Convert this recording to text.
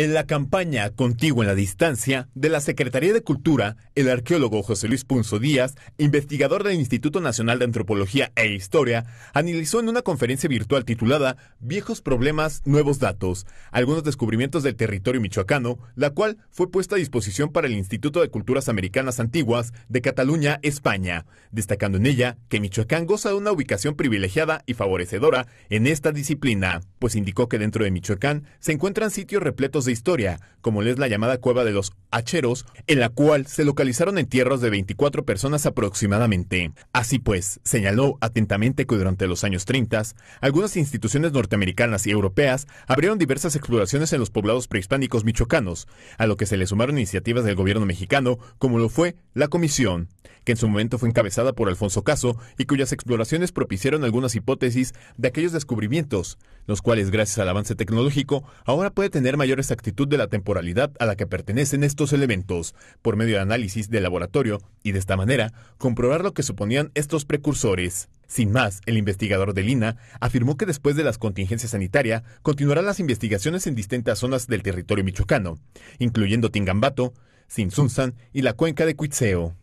En la campaña Contigo en la Distancia de la Secretaría de Cultura, el arqueólogo José Luis Punzo Díaz, investigador del Instituto Nacional de Antropología e Historia, analizó en una conferencia virtual titulada Viejos problemas, nuevos datos, algunos descubrimientos del territorio michoacano, la cual fue puesta a disposición para el Instituto de Culturas Americanas Antiguas de Cataluña, España, destacando en ella que Michoacán goza de una ubicación privilegiada y favorecedora en esta disciplina, pues indicó que dentro de Michoacán se encuentran sitios repletos de historia, como es la llamada Cueva de los Hacheros, en la cual se localizaron entierros de 24 personas aproximadamente. Así pues, señaló atentamente que durante los años 30, algunas instituciones norteamericanas y europeas abrieron diversas exploraciones en los poblados prehispánicos michoacanos, a lo que se le sumaron iniciativas del gobierno mexicano, como lo fue la Comisión, que en su momento fue encabezada por Alfonso Caso y cuyas exploraciones propiciaron algunas hipótesis de aquellos descubrimientos, los cuales gracias al avance tecnológico ahora puede tener mayores actitud de la temporalidad a la que pertenecen estos elementos, por medio de análisis de laboratorio, y de esta manera comprobar lo que suponían estos precursores. Sin más, el investigador de Lina afirmó que después de las contingencias sanitarias continuarán las investigaciones en distintas zonas del territorio michoacano, incluyendo Tingambato, Sinsunzan y la cuenca de Cuitzeo.